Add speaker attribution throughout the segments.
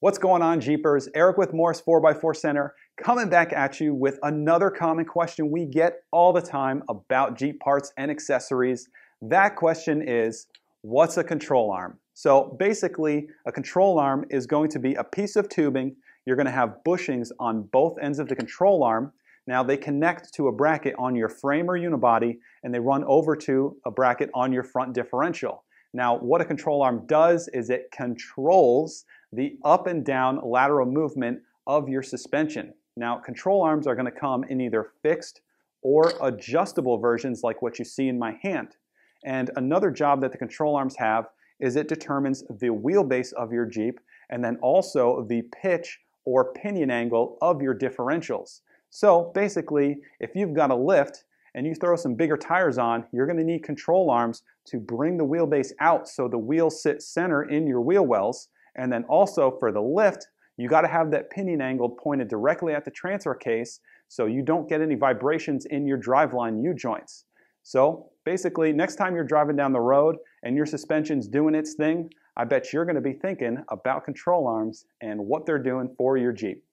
Speaker 1: What's going on, Jeepers? Eric with Morris 4x4 Center coming back at you with another common question we get all the time about Jeep parts and accessories. That question is what's a control arm? So basically, a control arm is going to be a piece of tubing. You're going to have bushings on both ends of the control arm. Now they connect to a bracket on your frame or unibody and they run over to a bracket on your front differential. Now, what a control arm does is it controls the up and down lateral movement of your suspension. Now, control arms are going to come in either fixed or adjustable versions like what you see in my hand. And another job that the control arms have is it determines the wheelbase of your Jeep and then also the pitch or pinion angle of your differentials. So basically, if you've got a lift and you throw some bigger tires on, you're going to need control arms to bring the wheelbase out so the wheels sit center in your wheel wells. And then also for the lift, you got to have that pinion angle pointed directly at the transfer case so you don't get any vibrations in your driveline U joints. So basically, next time you're driving down the road and your suspension's doing its thing, I bet you're going to be thinking about control arms and what they're doing for your Jeep.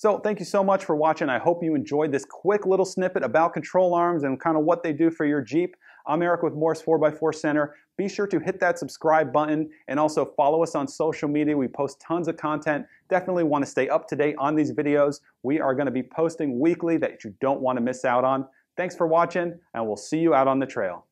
Speaker 1: So thank you so much for watching. I hope you enjoyed this quick little snippet about control arms and kind of what they do for your Jeep. I'm Eric with Morse 4x4 Center. Be sure to hit that subscribe button and also follow us on social media. We post tons of content. Definitely want to stay up to date on these videos. We are going to be posting weekly that you don't want to miss out on. Thanks for watching and we'll see you out on the trail.